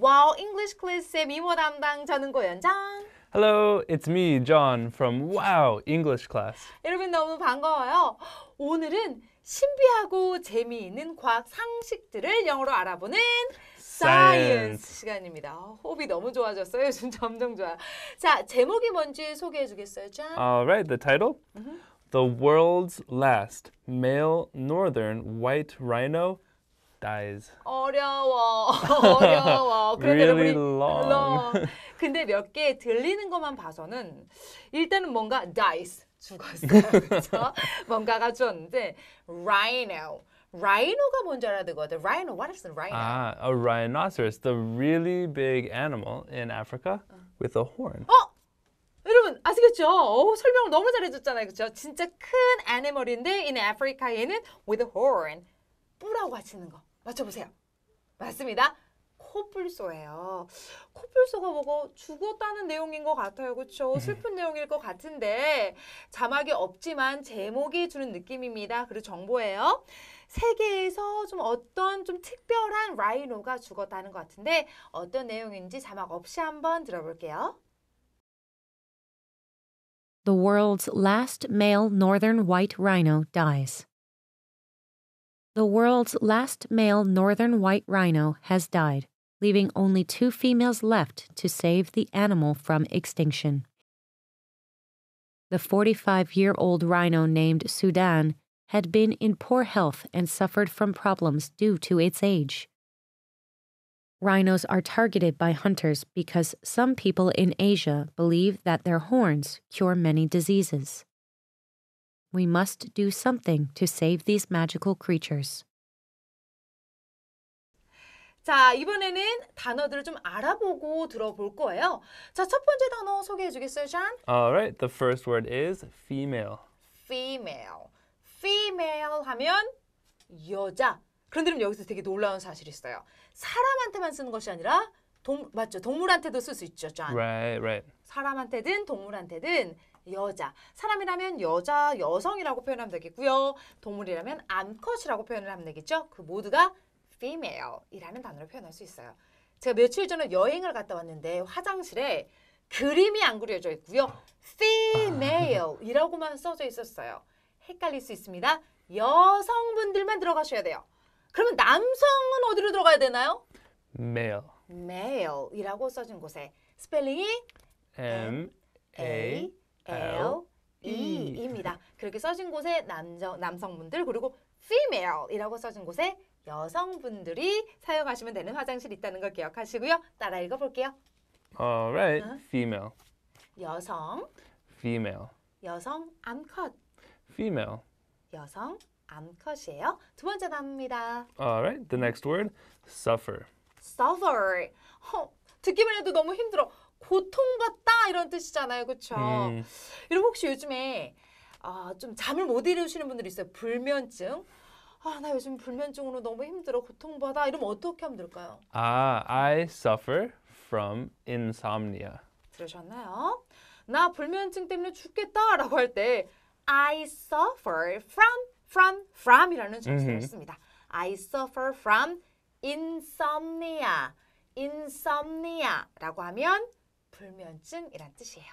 와우 잉글리시 클래스의 미모 담당 저는 고연장 Hello, it's me, John from Wow English Class. 여러분 너무 반가워요. 오늘은 신비하고 재미있는 과학 상식들을 영어로 알아보는 사이언스 시간입니다. 호흡이 너무 좋아졌어요. 요즘 점점 좋아. 자, 제목이 뭔지 소개해 주겠어요, John? Alright, the title? Mm -hmm. The World's Last Male Northern White Rhino dies. 어려워. 어려워. really long. 근데 몇 개 들리는 것만 봐서는 일단은 뭔가 dies 죽었어요. 그렇죠? 뭔가가 죽었는데 rhino. 라이노가 뭔지 알아야 되거든. i n 노 what is the rhino? Ah, a rhinoceros, the really big animal in Africa with a horn. 어? 여러분 아시겠죠? 어, 설명을 너무 잘해줬잖아요, 그렇죠? 진짜 큰 애니멀인데 in Africa에는 with a horn, 뿔하고 같이 있는 거. 맞춰보세요. 맞습니다. 코뿔소예요. 코뿔소가 뭐고 죽었다는 내용인 것 같아요. 그렇죠? 슬픈 내용일 것 같은데 자막이 없지만 제목이 주는 느낌입니다. 그리고 정보예요. 세계에서 좀 어떤 좀 특별한 라이노가 죽었다는 것 같은데 어떤 내용인지 자막 없이 한번 들어볼게요. The world's last male northern white rhino dies. The world's last male northern white rhino has died, leaving only two females left to save the animal from extinction. The 45 year old rhino named Sudan had been in poor health and suffered from problems due to its age. Rhinos are targeted by hunters because some people in Asia believe that their horns cure many diseases. We must do something to save these magical creatures. 자, 이번에는 단어들을 좀 알아보고 들어볼 거예요. 자, 첫 번째 단어 소개해 주겠어요, 샨? a l right, the first word is female. Female. Female 하면 여자. 그런데 그럼 여기서 되게 놀라운 사실이 있어요. 사람한테만 쓰는 것이 아니라 동, 맞죠? 동물한테도 쓸 수 있죠, 짠. Right, right. 사람한테든 동물한테든 여자. 사람이라면 여자, 여성이라고 표현하면 되겠고요. 동물이라면 암컷이라고 표현을 하면 되겠죠. 그 모두가 female이라는 단어를 표현할 수 있어요. 제가 며칠 전에 여행을 갔다 왔는데 화장실에 그림이 안 그려져 있고요. female이라고만 써져 있었어요. 헷갈릴 수 있습니다. 여성분들만 들어가셔야 돼요. 그러면 남성은 어디로 들어가야 되나요? male. male이라고 써진 곳에 스펠링이 M A L E입니다. 그렇게 써진 곳에 남자, 남성분들 그리고 female이라고 써진 곳에 여성분들이 사용하시면 되는 화장실 있다는 걸 기억하시고요. 따라 읽어볼게요. Alright, 어? female, 여성, female, 여성 암컷, female. 여성 암컷이에요. 두 번째 단어입니다. Alright, the next word, suffer. Suffer. 어, 듣기만 해도 너무 힘들어. 고통받다 이런 뜻이잖아요. 그렇죠? 음. 여러분 혹시 요즘에 아, 좀 잠을 못 이루시는 분들이 있어요. 불면증. 아, 나 요즘 불면증으로 너무 힘들어. 고통받아. 이러면 어떻게 하면 될까요? 아, I suffer from insomnia. 들으셨나요? 나 불면증 때문에 죽겠다라고 할 때 I suffer from from from이라는 정수를 m m 씁니다. I suffer from insomnia. insomnia라고 하면 불면증이란 뜻이에요.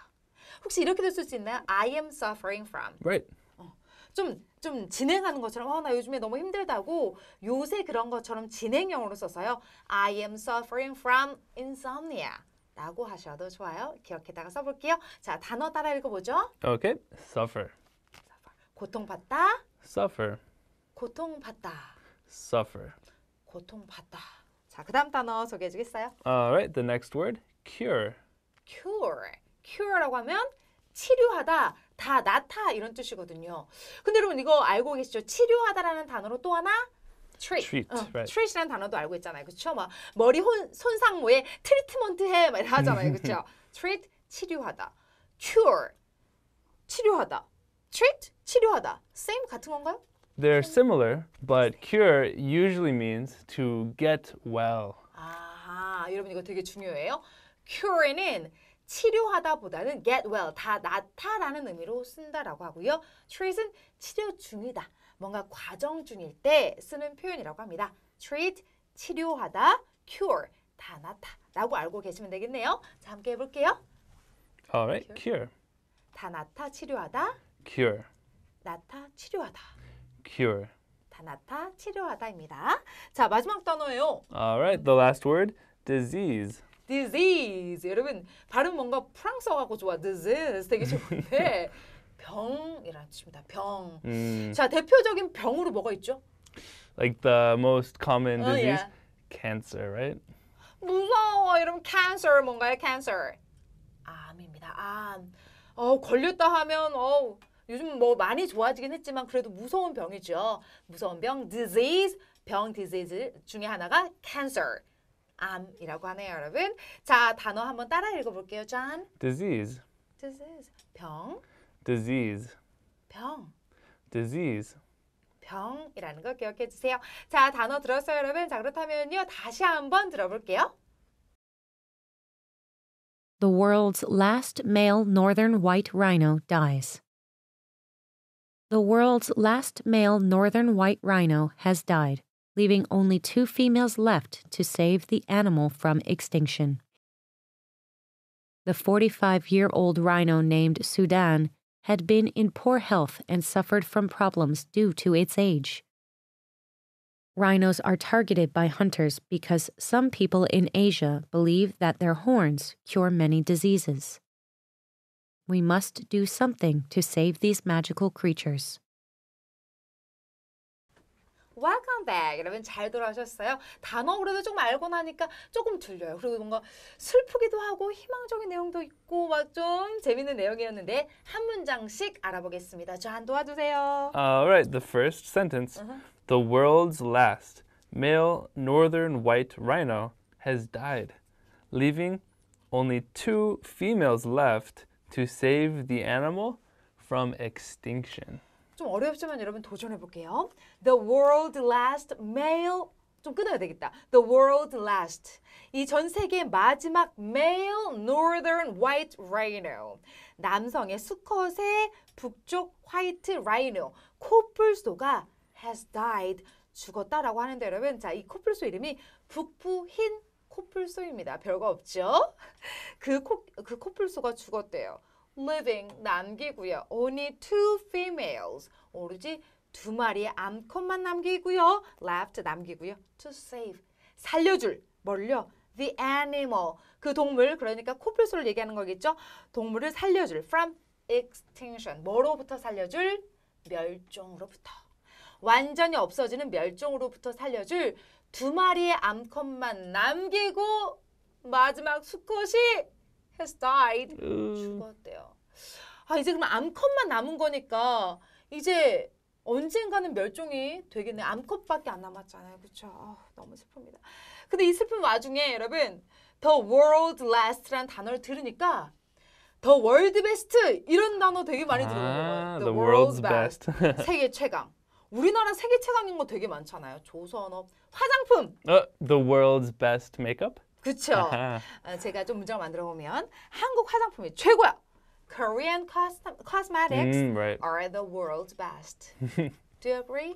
혹시 이렇게도 쓸 수 있나요? I am suffering from. Right. 좀좀 어, 좀 진행하는 것처럼 어나 요즘에 너무 힘들다고 요새 그런 것처럼 진행형으로 써서요. I am suffering from insomnia. 라고 하셔도 좋아요. 기억해다가 써볼게요. 자, 단어 따라 읽어보죠. Okay. Suffer. 고통받다. Suffer. 고통받다. Suffer. 고통받다. 자, 그 다음 단어 소개해 주겠어요? Alright, the next word, cure. cure. cure라고 하면 치료하다, 다 낫다 이런 뜻이거든요. 근데 여러분 이거 알고 계시죠? 치료하다라는 단어로 또 하나 treat, treat 어, right. treat이라는 단어도 알고 있잖아요. 그렇죠? 막 머리 혼, 손상 모에 트리트먼트 해막 하잖아요. 그렇죠? treat 치료하다. cure 치료하다. treat 치료하다. same 같은 건가요? They're similar, but cure usually means to get well. 아, 여러분 이거 되게 중요해요. cure는 치료하다보다는 get well, 다 낫다라는 의미로 쓴다라고 하고요. treat은 치료 중이다, 뭔가 과정 중일 때 쓰는 표현이라고 합니다. treat, 치료하다, cure, 다 낫다라고 알고 계시면 되겠네요. 자, 함께 해볼게요. Alright, cure. 다 낫다, 치료하다. cure. 낫다, 치료하다. cure. 다 낫다, 치료하다입니다. 자, 마지막 단어예요. Alright, the last word, disease. disease. 여러분 발음 뭔가 프랑스어 갖고 좋아. disease 되게 좋은데 병이라는 뜻입니다. 병. 음. 자 대표적인 병으로 뭐가 있죠? Like the most common 어, disease, uh, 예. yeah. cancer, right? 무서워. 이러면 cancer 뭔가요? cancer. 암입니다. 암. 어 걸렸다 하면 어 요즘 뭐 많이 좋아지긴 했지만 그래도 무서운 병이죠. 무서운 병 disease 병디 i s e 중에 하나가 cancer. 암이라고 하네요, 여러분. 자, 단어 한번 따라 읽어볼게요, Disease. Disease. 병. Disease. 병. Disease. 병이라는 거 기억해 주세요. 자, 단어 들었어요, 여러분. 자, 그렇다면요. 다시 한번 들어볼게요. The world's last male northern white rhino dies. The world's last male northern white rhino has died leaving only two females left to save the animal from extinction. The 45 year old rhino named Sudan had been in poor health and suffered from problems due to its age. Rhinos are targeted by hunters because some people in Asia believe that their horns cure many diseases. We must do something to save these magical creatures. Welcome back. 여러분 잘 돌아오셨어요. 단어 그래도 조금 알고 나니까 조금 들려요. 그리고 뭔가 슬프기도 하고 희망적인 내용도 있고 막 좀 재밌는 내용이었는데 한 문장씩 알아보겠습니다. 저한 도와주세요. All right, the first sentence. The world's last male northern white rhino has died, leaving only two females left to save the animal from extinction. 좀 어렵지만 여러분 도전해볼게요. The world last male 좀 끊어야 되겠다. The world last. 이 전 세계 마지막 male northern white rhino. 남성의 수컷의 북쪽 화이트 라이노. 코뿔소가 has died. 죽었다라고 하는데 여러분 자 이 코뿔소 이름이 북부 흰 코뿔소입니다. 별거 없죠? 그, 코, 그 코뿔소가 죽었대요. living 남기고요. Only two females 오로지 두 마리의 암컷만 남기고요. left 남기고요. to save 살려줄 멀려 the animal 그 동물 그러니까 코뿔소를 얘기하는 거겠죠. 동물을 살려줄 from extinction 뭐로부터 살려줄 멸종으로부터 완전히 없어지는 멸종으로부터 살려줄 두 마리의 암컷만 남기고 마지막 수컷이 has died 음. 죽었대요. 아 이제 그럼 암컷만 남은 거니까 이제 언젠가는 멸종이 되겠네. 암컷밖에 안 남았잖아요. 그렇죠? 아, 너무 슬픕니다. 근데 이 슬픈 와중에 여러분 the world last란 단어를 들으니까 the world best 이런 단어 되게 많이 아, 들어요. the, the world's, world's best. best. 세계 최강. 우리나라 세계 최강인 거 되게 많잖아요. 조선업, 화장품. Uh, the world's best makeup? 그쵸. 어, 제가 좀 문장을 만들어 보면 한국 화장품이 최고야. Korean cosmetics Mm, right. are the world's best. Do you agree?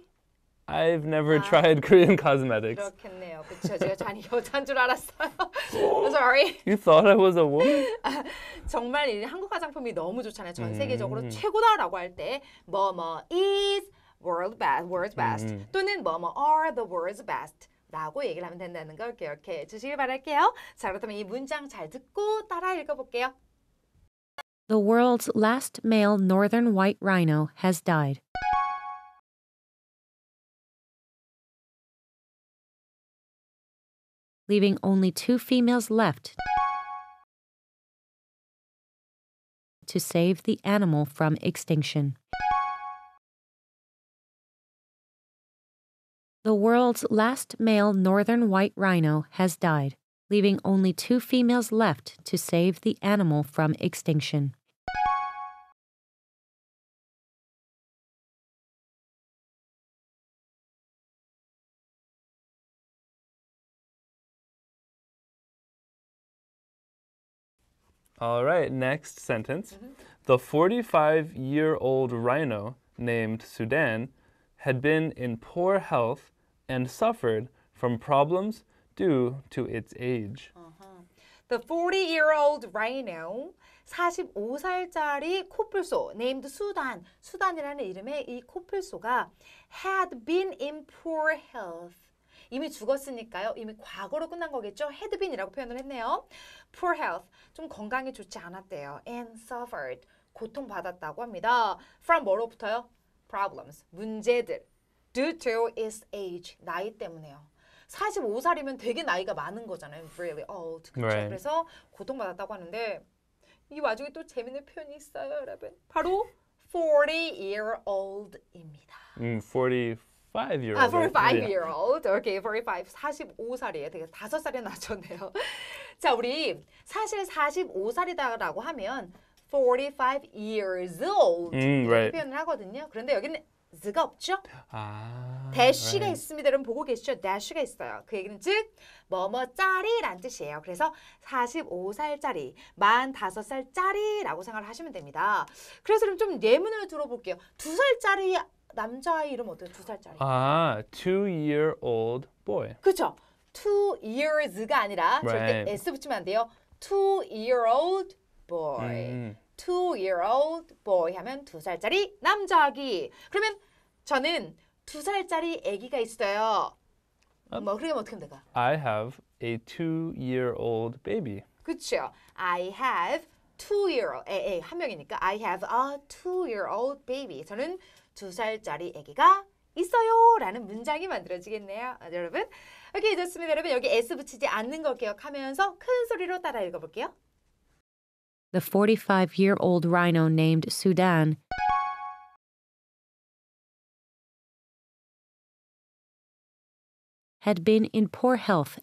I've never tried Korean cosmetics. 그렇겠네요. 그쵸. 제가 잔이 여자인 줄 알았어요. Sorry. You thought I was a woman? 정말 이 한국 화장품이 너무 좋잖아요. 전 세계적으로 최고다라고 할 때 뭐뭐 is world best, world's best 또는 뭐뭐 are the world's best 라고 얘기를 하면 된다는 걸 기억해 주시길 바랄게요. 자, 그렇다면 이 문장 잘 듣고 따라 읽어볼게요. The world's last male northern white rhino has died. leaving only two females left to save the animal from extinction. The world's last male northern white rhino has died, leaving only two females left to save the animal from extinction. All right, next sentence. Mm -hmm. The 45 year old rhino named Sudan had been in poor health and suffered from problems due to its age. Uh-huh. The 40-year-old rhino 45살짜리 코뿔소 named 수단 수단이라는 이름의 이 코뿔소가 had been in poor health 이미 죽었으니까요. 이미 과거로 끝난 거겠죠. had been이라고 표현을 했네요. poor health 좀 건강이 좋지 않았대요. and suffered 고통받았다고 합니다. from 뭐로부터요? problems 문제들 due to his age, 나이 때문에요. 45살이면 되게 나이가 많은 거잖아요. Really old. 그렇죠? Right. 그래서 고통받았다고 하는데 이 와중에 또 재밌는 표현이 있어요, 여러분. 바로 40-year-old입니다. 음, 45-year-old. 아, 45-year-old. 오케이, 45, 45살이에요. 되게 다섯 살이 낮췄네요. 자, 우리 사실 45살이다라고 하면 45 years old 음, right. 표현을 하거든요. 그런데 여기는 z가 없죠? 아, dash가 right. 있습니다. 여러분 보고 계시죠? dash가 있어요. 그 얘기는 즉 뭐뭐짜리란 뜻이에요. 그래서 45살짜리, 45살짜리라고 생각을 하시면 됩니다. 그래서 그럼 좀 예문을 들어볼게요. 두 살짜리 남자아이 이름 어때요? 두 살짜리. 아, t y e a r o l d boy. 그렇죠. t years가 아니라 right. 절대 s 붙이면 안 돼요. t y e a r o l d boy. 음. two-year-old boy 하면 두 살짜리 남자 아기. 그러면 저는 두 살짜리 아기가 있어요. 어? 뭐 그러면 어떻게 하면 될까? I have a two-year-old baby. 그렇죠. I have two-year-old. 에, 에, 한 명이니까 I have a two-year-old baby. 저는 두 살짜리 아기가 있어요 라는 문장이 만들어지겠네요. 아, 여러분. 오케이, 좋습니다. 여러분, 여기 S 붙이지 않는 거 기억하면서 큰 소리로 따라 읽어볼게요. the 45 year old rhino named Sudan. Had been in poor health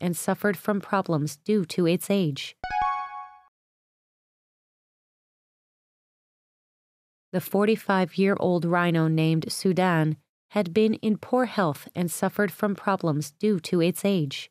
and suffered from problems due to its age. The 45 year old rhino named Sudan had been in poor health and suffered from problems due to its age.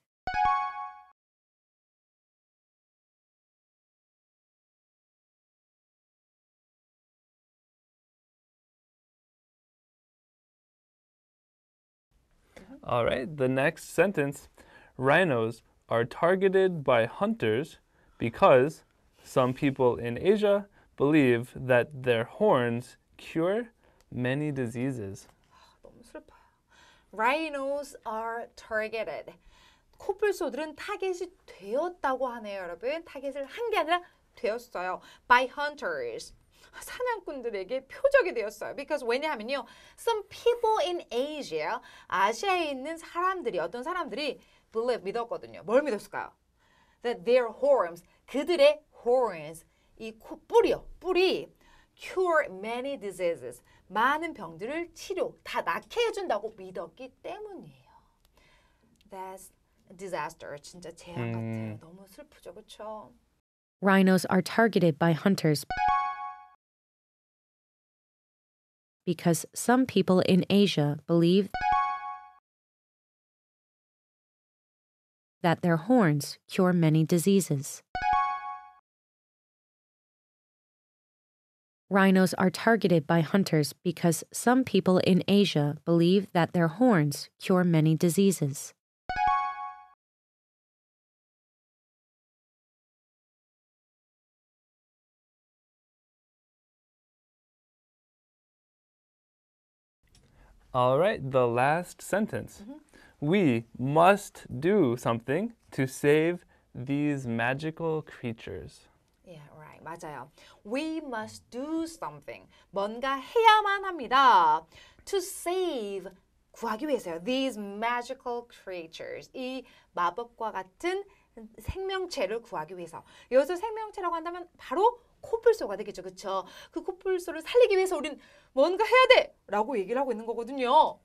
All right, the next sentence, rhinos are targeted by hunters because some people in Asia believe that their horns cure many diseases. Rhinos are targeted. 코뿔소들은 타겟이 되었다고 하네요, 여러분. 타겟을 한 게 아니라 되었어요. By hunters. 사냥꾼들에게 표적이 되었어요. Because 왜냐하면요. Some people in Asia, 아시아에 있는 사람들이 어떤 사람들이 believe 믿었거든요. 뭘 믿었을까요? That their horns, 그들의 horns, 이 코, 뿔이요. 뿔이 cure many diseases, 많은 병들을 치료, 다 낫게 해준다고 믿었기 때문이에요. That's disaster, 진짜 재앙 같아요. 너무 슬프죠, 그렇죠? Rhinos are targeted by hunters. because some people in Asia believe that their horns cure many diseases. Rhinos are targeted by hunters because some people in Asia believe that their horns cure many diseases. All right, the last sentence. Mm -hmm. We must do something to save these magical creatures. Yeah, right. 맞아요. We must do something. 뭔가 해야만 합니다. To save 구하기 위해서요. These magical creatures. 이 마법과 같은 생명체를 구하기 위해서. 여기서 생명체라고 한다면 바로 코뿔소가 되겠죠. 그쵸? 그 코뿔소를 살리기 위해서 우린 뭔가 해야 돼! 라고 얘기를 하고 있는 거거든요.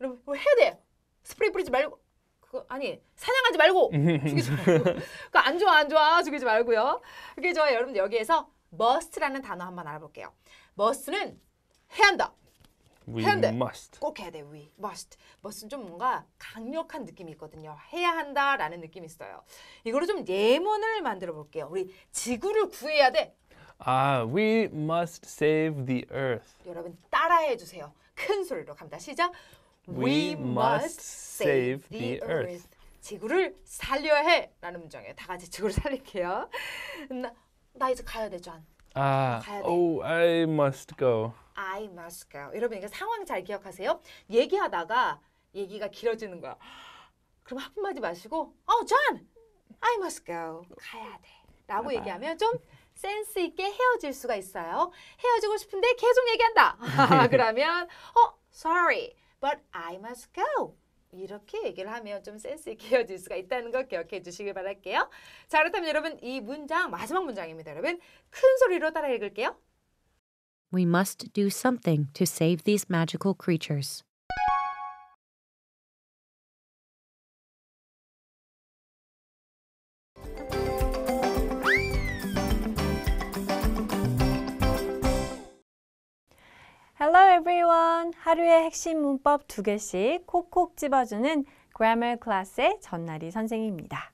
여러분, 뭐 해야 돼! 스프레이 뿌리지 말고. 그거, 아니, 사냥하지 말고! 죽이지 말고. 그거 안 좋아, 안 좋아. 죽이지 말고요. 그래서 여러분, 여기에서 must라는 단어 한번 알아볼게요. must는 해야 한다. We 해야 돼. must. 꼭 해야 돼. We must. m u 는좀 뭔가 강력한 느낌이 있거든요. 해야 한다라는 느낌이 있어요. 이거를 좀 예문을 만들어 볼게요. 우리 지구를 구해야 돼. 아, we must save the earth. 여러분 따라해 주세요. 큰 소리로 갑니다. 시작. We must save the earth. 지구를 살려야 해라는 문장이에요. 다 같이 지구를 살릴게요. 나, 나 이제 가야 돼, 존. 아, 가야 돼. oh, I must go. I must go. 여러분 이거 상황 잘 기억하세요. 얘기하다가 얘기가 길어지는 거야. 그럼 한마디 마시고 어, 존! I must go. 가야 돼. 라고 얘기하면 좀 센스 있게 헤어질 수가 있어요. 헤어지고 싶은데 계속 얘기한다. 네. 그러면 어, sorry, but I must go. 이렇게 얘기를 하면 좀 센스 있게 헤어질 수가 있다는 걸 기억해 주시길 바랄게요. 자, 그렇다면 여러분 이 문장 마지막 문장입니다. 여러분 큰 소리로 따라 읽을게요. We must do something to save these magical creatures. Hello everyone! 하루의 핵심 문법 두 개씩 콕콕 집어주는 Grammar Class의 전나리 선생입니다.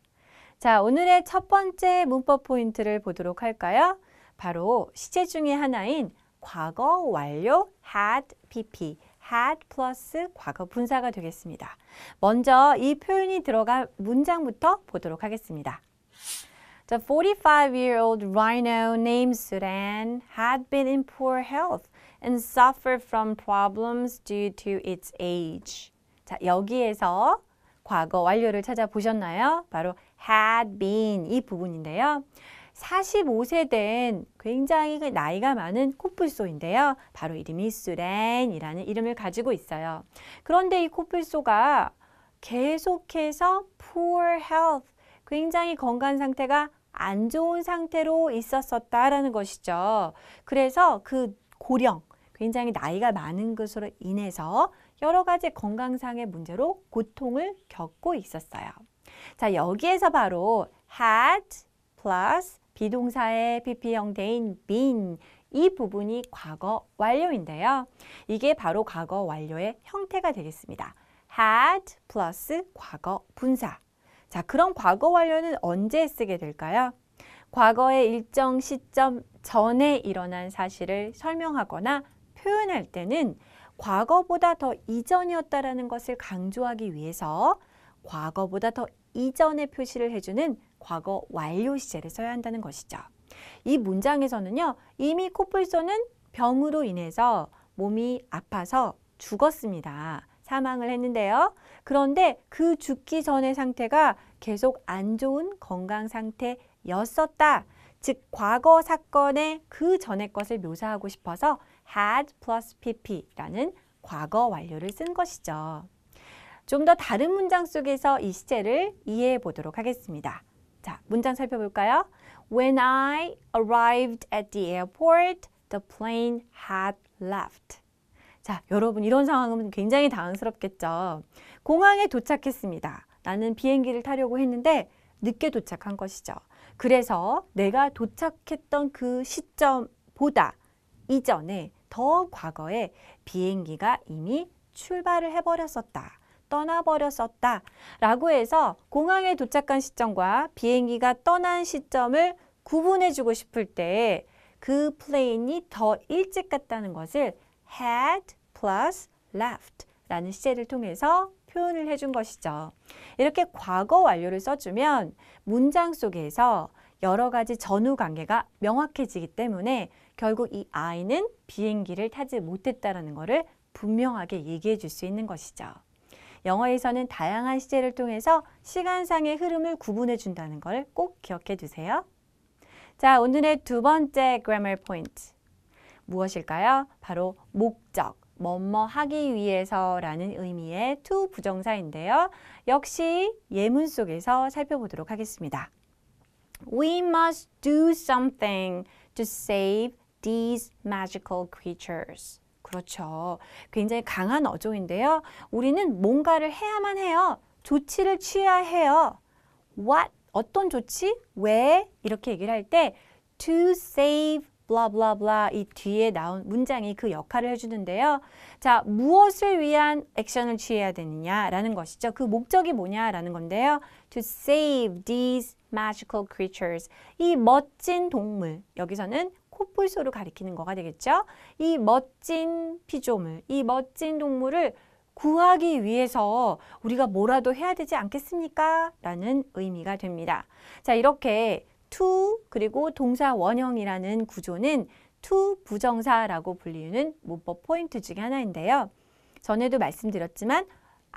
자, 오늘의 첫 번째 문법 포인트를 보도록 할까요? 바로 시제 중의 하나인 과거 완료 had pp had 플러스 과거 분사가 되겠습니다. 먼저 이 표현이 들어간 문장부터 보도록 하겠습니다. The 45-year-old rhino named Sudan had been in poor health and suffered from problems due to its age. 자, 여기에서 과거 완료를 찾아보셨나요? 바로 had been 이 부분인데요. 45세 된 굉장히 그 나이가 많은 코뿔소인데요. 바로 이름이 수렌이라는 이름을 가지고 있어요. 그런데 이 코뿔소가 계속해서 poor health, 굉장히 건강 상태가 안 좋은 상태로 있었었다라는 것이죠. 그래서 그 고령, 굉장히 나이가 많은 것으로 인해서 여러 가지 건강상의 문제로 고통을 겪고 있었어요. 자, 여기에서 바로 had plus 비동사의 PP형태인 been 이 부분이 과거 완료인데요. 이게 바로 과거 완료의 형태가 되겠습니다. had 플러스 과거 분사. 자, 그럼 과거 완료는 언제 쓰게 될까요? 과거의 일정 시점 전에 일어난 사실을 설명하거나 표현할 때는 과거보다 더 이전이었다라는 것을 강조하기 위해서 과거보다 더 이전의 표시를 해주는 과거 완료 시제를 써야 한다는 것이죠. 이 문장에서는요. 이미 코뿔소는 병으로 인해서 몸이 아파서 죽었습니다. 사망을 했는데요. 그런데 그 죽기 전의 상태가 계속 안 좋은 건강 상태였었다. 즉 과거 사건의 그 전의 것을 묘사하고 싶어서 had plus pp라는 과거 완료를 쓴 것이죠. 좀 더 다른 문장 속에서 이 시제를 이해해 보도록 하겠습니다. 자, 문장 살펴볼까요? When I arrived at the airport, the plane had left. 자, 여러분 이런 상황은 굉장히 당황스럽겠죠. 공항에 도착했습니다. 나는 비행기를 타려고 했는데 늦게 도착한 것이죠. 그래서 내가 도착했던 그 시점보다 이전에 더 과거에 비행기가 이미 출발을 해버렸었다. 떠나버렸었다 라고 해서 공항에 도착한 시점과 비행기가 떠난 시점을 구분해주고 싶을 때 그 플레인이 더 일찍 갔다는 것을 had plus left 라는 시제를 통해서 표현을 해준 것이죠. 이렇게 과거 완료를 써주면 문장 속에서 여러 가지 전후 관계가 명확해지기 때문에 결국 이 아이는 비행기를 타지 못했다는 것을 분명하게 얘기해 줄 수 있는 것이죠. 영어에서는 다양한 시제를 통해서 시간상의 흐름을 구분해 준다는 걸 꼭 기억해 두세요. 자, 오늘의 두 번째 grammar point. 무엇일까요? 바로 목적, 뭐 뭐 하기 위해서라는 의미의 to 부정사인데요. 역시 예문 속에서 살펴보도록 하겠습니다. We must do something to save these magical creatures. 그렇죠. 굉장히 강한 어조인데요. 우리는 뭔가를 해야만 해요. 조치를 취해야 해요. What? 어떤 조치? 왜? 이렇게 얘기를 할 때 to save blah blah blah 이 뒤에 나온 문장이 그 역할을 해주는데요. 자, 무엇을 위한 액션을 취해야 되느냐라는 것이죠. 그 목적이 뭐냐라는 건데요. To save these magical creatures. 이 멋진 동물. 여기서는 콧뿔소를 가리키는 거가 되겠죠. 이 멋진 피조물, 이 멋진 동물을 구하기 위해서 우리가 뭐라도 해야 되지 않겠습니까? 라는 의미가 됩니다. 자, 이렇게 to 그리고 동사 원형이라는 구조는 to 부정사라고 불리는 문법 포인트 중에 하나인데요. 전에도 말씀드렸지만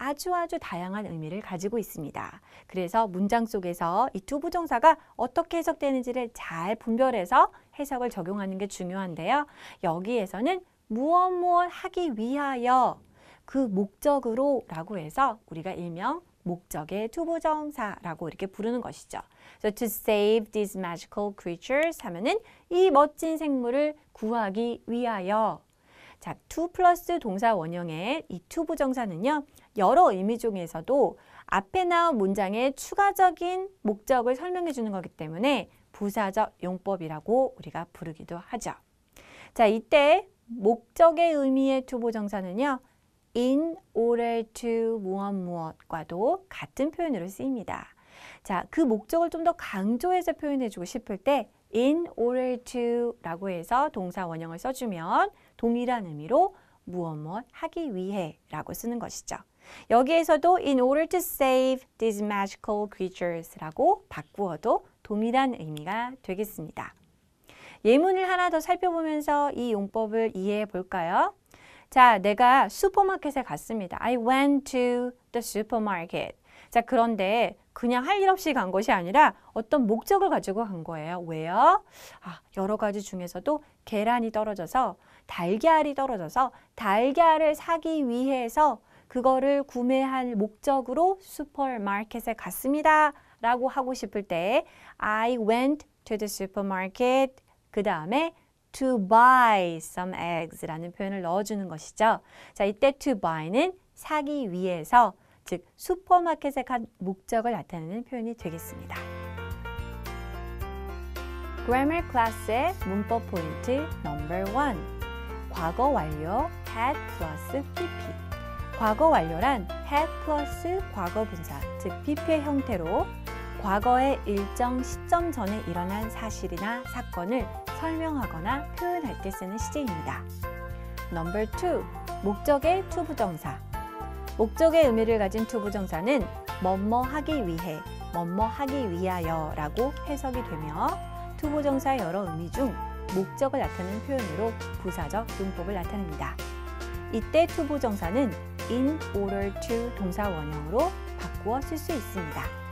아주 아주 다양한 의미를 가지고 있습니다. 그래서 문장 속에서 이두 부정사가 어떻게 해석되는지를 잘 분별해서 해석을 적용하는 게 중요한데요. 여기에서는 무엇 무엇 하기 위하여 그 목적으로 라고 해서 우리가 일명 목적의 투부정사라고 이렇게 부르는 것이죠. So to save these magical creatures 하면은 이 멋진 생물을 구하기 위하여 자, to 플러스 동사 원형의 이 to 부정사는요. 여러 의미 중에서도 앞에 나온 문장의 추가적인 목적을 설명해 주는 거기 때문에 부사적 용법이라고 우리가 부르기도 하죠. 자, 이때 목적의 의미의 to 부정사는요. in order to 무엇 무엇과도 같은 표현으로 쓰입니다. 자, 그 목적을 좀 더 강조해서 표현해주고 싶을 때 in order to라고 해서 동사 원형을 써주면 동일한 의미로 무엇 무엇 하기 위해 라고 쓰는 것이죠. 여기에서도 in order to save these magical creatures라고 바꾸어도 동일한 의미가 되겠습니다. 예문을 하나 더 살펴보면서 이 용법을 이해해 볼까요? 자, 내가 슈퍼마켓에 갔습니다. I went to the supermarket. 자, 그런데 그냥 할 일 없이 간 것이 아니라 어떤 목적을 가지고 간 거예요. 왜요? 아, 여러 가지 중에서도 계란이 떨어져서 달걀이 떨어져서 달걀을 사기 위해서 그거를 구매한 목적으로 슈퍼마켓에 갔습니다. 라고 하고 싶을 때 I went to the supermarket. 그 다음에 to buy some eggs 라는 표현을 넣어주는 것이죠. 자, 이때 to buy는 사기 위해서 즉 슈퍼마켓에 간 목적을 나타내는 표현이 되겠습니다. Grammar c l a s s 의 문법 포인트 number one 과거 완료 had 플러스 PP. 과거 완료란 had 플러스 과거 분사, 즉 PP의 형태로 과거의 일정 시점 전에 일어난 사실이나 사건을 설명하거나 표현할 때 쓰는 시제입니다. Number two, 목적의 투부정사. 목적의 의미를 가진 투부정사는 뭐 뭐 하기 위해, 뭐 뭐 하기 위하여 라고 해석이 되며 투부정사의 여러 의미 중 목적을 나타내는 표현으로 부사적 문법을 나타냅니다. 이때 투부정사는 in order to 동사 원형으로 바꾸어 쓸 수 있습니다.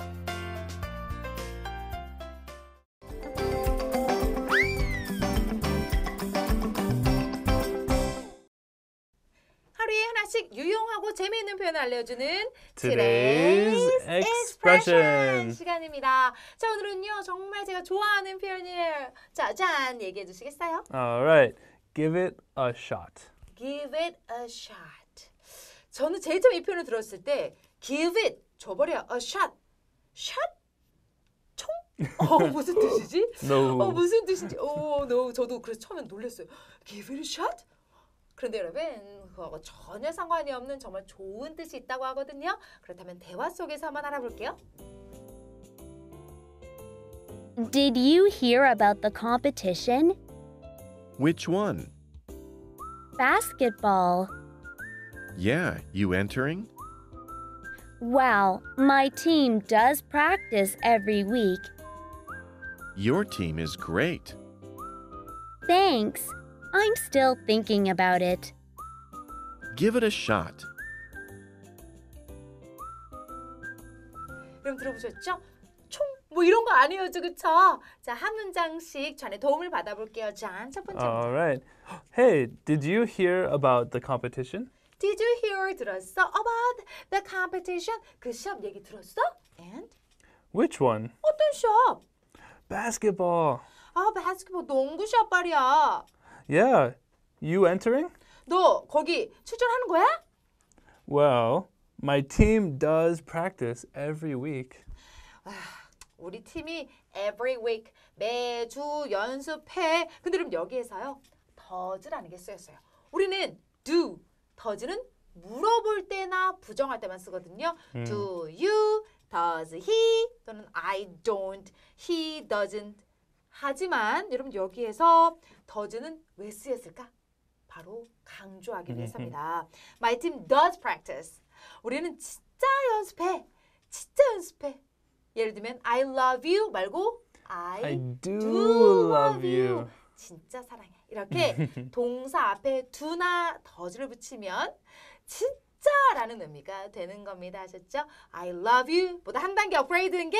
쓰이는 표현을 알려주는 Today's Expression 시간입니다. 자, 오늘은요. 정말 제가 좋아하는 표현이에요. 자, 짠! 얘기해 주시겠어요? Alright. Give it a shot. Give it a shot. 저는 제일 처음 이 표현을 들었을 때 give it, 줘버려, a shot. shot? 총? 어, 무슨 뜻이지? no. 어, 무슨 뜻인지. 오, no. 저도 그래서 처음엔 놀랐어요. give it a shot? 그런데 여러분 그거하고 전혀 상관이 없는 정말 좋은 뜻이 있다고 하거든요. 그렇다면 대화 속에서 한번 알아볼게요. Did you hear about the competition? Which one? Basketball. Yeah, you entering? Well, my team does practice every week. Your team is great. Thanks. I'm still thinking about it. Give it a shot. 여러분 들어보셨죠? 총뭐 이런 거 아니에요, 그렇죠? 자, 한 문장씩 전에 도움을 받아볼게요. 자, 첫 번째. All right. Hey, did you hear about the competition? Did you hear 들었어? About the competition? 그 시합 얘기 들었어? And Which one? 어떤 시합? Basketball. 아, basketball 농구 시합 말이야. Yeah. You entering? 너 거기 출전하는 거야? Well, my team does practice every week. 아, 우리 팀이 every week 매주 연습해. 근데 그럼 여기에서요. does라는 게 쓰였어요. 우리는 do, does는 물어볼 때나 부정할 때만 쓰거든요. 음. Do you, does he 또는 I don't, he doesn't. 하지만 여러분 여기에서 does는 왜 쓰였을까? 바로 강조하기로 했습니다. My team does practice. 우리는 진짜 연습해. 진짜 연습해. 예를 들면 I love you 말고 I, I do, do, love you. you. 진짜 사랑해. 이렇게 동사 앞에 do나 does를 붙이면 진짜라는 의미가 되는 겁니다. 아셨죠? I love you 보다 한 단계 업그레이드인 게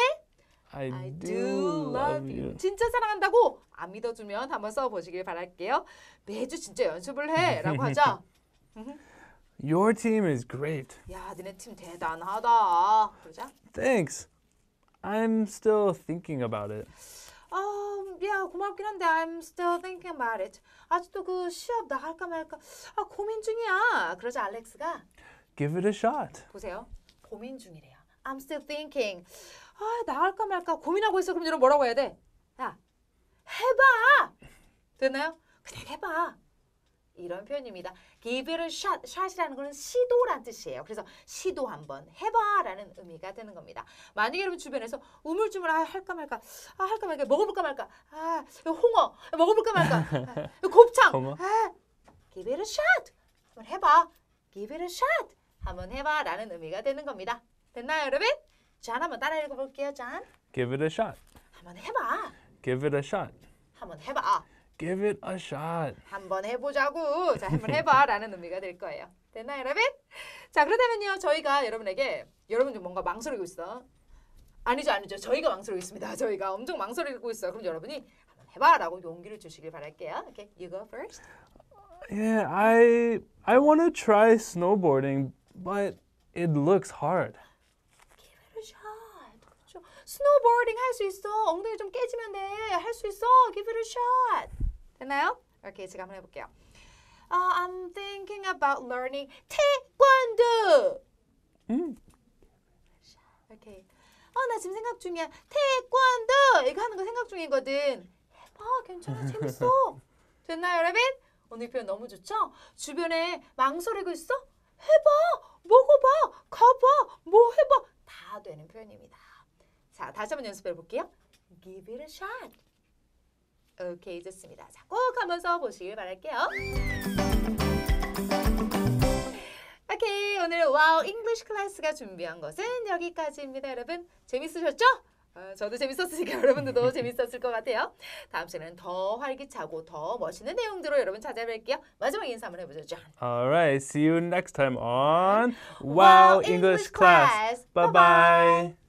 I, I do love you. you. 진짜 사랑한다고 안 믿어주면 한번 써보시길 바랄게요. 매주 진짜 연습을 해라고 하자. Your team is great. 야, 너네 팀 대단하다. 그러자. Thanks. I'm still thinking about it. Um, 야, 고맙긴 한데 I'm still thinking about it. 아직도 그 시합 나갈까 말까 아, 고민 중이야. 그러자 알렉스가 Give it a shot. 보세요. 고민 중이래요. I'm still thinking. 아 나갈까 말까 고민하고 있어. 그럼 여러분 뭐라고 해야 돼? 야 해봐. 됐나요? 그냥 해봐. 이런 표현입니다. give it a shot, shot이라는 것은 시도란 뜻이에요. 그래서 시도 한번 해봐라는 의미가 되는 겁니다. 만약에 여러분 주변에서 우물쭈물 아, 할까 말까, 아, 할까 말까, 먹어볼까 말까, 아, 홍어, 먹어볼까 말까, 아, 곱창, 아, give it a shot, 한번 해봐, give it a shot, 한번 해봐라는 의미가 되는 겁니다. 됐나요, 여러분? 잔 한번 따라 읽어볼게요, 잔. Give it a shot. 한번 해봐. Give it a shot. 한번 해봐. Give it a shot. 한번 해보자고. 자, 한번 해봐라는 의미가 될 거예요. 됐나 여러분? 자, 그렇다면요, 저희가 여러분에게 여러분 좀 뭔가 망설이고 있어. 아니죠, 아니죠. 저희가 망설이고 있습니다. 저희가 엄청 망설이고 있어. 그럼 여러분이 한번 해봐라고 용기를 주시길 바랄게요. Okay, you go first. Yeah, I I want to try snowboarding, but it looks hard. 스노보딩 할수 있어. 엉덩이 좀 깨지면 돼. 할 수 있어. Give it a shot. 됐나요? 이렇게 제가 한번 해볼게요. Uh, I'm thinking about learning 태권도. 음. 이렇게. 어, 나 지금 생각 중이야. 태권도! 이거 하는 거 생각 중이거든. 아, 괜찮아. 재밌어. 됐나요, 여러분? 오늘 표현 너무 좋죠? 주변에 망설이고 있어? 해봐! 먹어봐! 가봐! 뭐 해봐! 다 되는 표현입니다. 자, 다시 한 번 연습해 볼게요. Give it a shot. 오케이, 좋습니다. 자, 꼭 하면서 보시길 바랄게요. 오케이, 오늘 와우 잉글리시 클래스가 준비한 것은 여기까지입니다, 여러분. 재밌으셨죠? 어, 저도 재밌었으니까 여러분들도 재밌었을 것 같아요. 다음 시간에는 더 활기차고 더 멋있는 내용들로 여러분 찾아뵐게요. 마지막 인사 한번 해보죠, j Alright, see you next time on Wow English, English Class. bye, -bye.